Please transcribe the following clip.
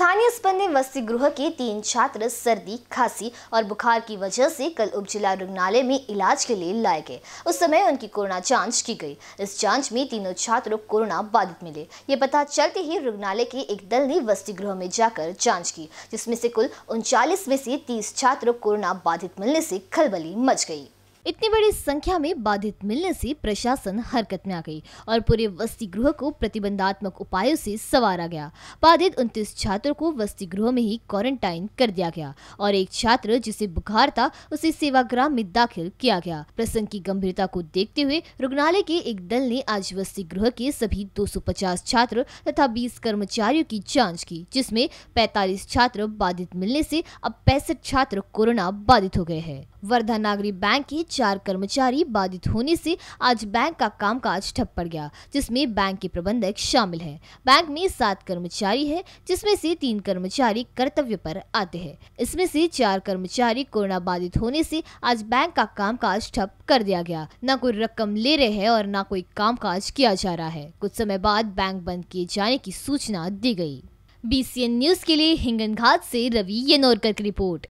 स्थानीय स्पंदन वस्ती गृह के तीन छात्र सर्दी खांसी और बुखार की वजह से कल उप जिला रुग्णालय में इलाज के लिए लाए गए उस समय उनकी कोरोना जांच की गई इस जांच में तीनों छात्र कोरोना बाधित मिले ये पता चलते ही रुग्णालय के एक दल ने वस्ती गृह में जाकर जाँच की जिसमें से कुल उनचालीस में से तीस छात्र कोरोना बाधित मिलने से खलबली मच गई इतनी बड़ी संख्या में बाधित मिलने से प्रशासन हरकत में आ गई और पूरे वस्ती गृह को प्रतिबंधात्मक उपायों से सवारा गया बाधित उन्तीस छात्रों को वस्ती गृह में ही क्वारंटाइन कर दिया गया और एक छात्र जिसे बुखार था उसे सेवाग्राम में दाखिल किया गया प्रसंग की गंभीरता को देखते हुए रुग्णालय के एक दल ने आज वस्ती गृह के सभी दो छात्र तथा बीस कर्मचारियों की जाँच की जिसमे पैतालीस छात्र बाधित मिलने से अब पैंसठ छात्र कोरोना बाधित हो गए हैं वर्धा नागरी बैंक के चार कर्मचारी बाधित होने से आज बैंक का कामकाज ठप पड़ गया जिसमें बैंक के प्रबंधक शामिल हैं। बैंक में सात कर्मचारी हैं, जिसमें से तीन कर्मचारी कर्तव्य पर आते हैं इसमें से चार कर्मचारी कोरोना बाधित होने से आज बैंक का कामकाज ठप कर दिया गया न कोई रकम ले रहे है और न कोई काम किया जा रहा है कुछ समय बाद बैंक बंद किए जाने की सूचना दी गयी बी न्यूज के लिए हिंगन घाट ऐसी रवि येनोरकर की रिपोर्ट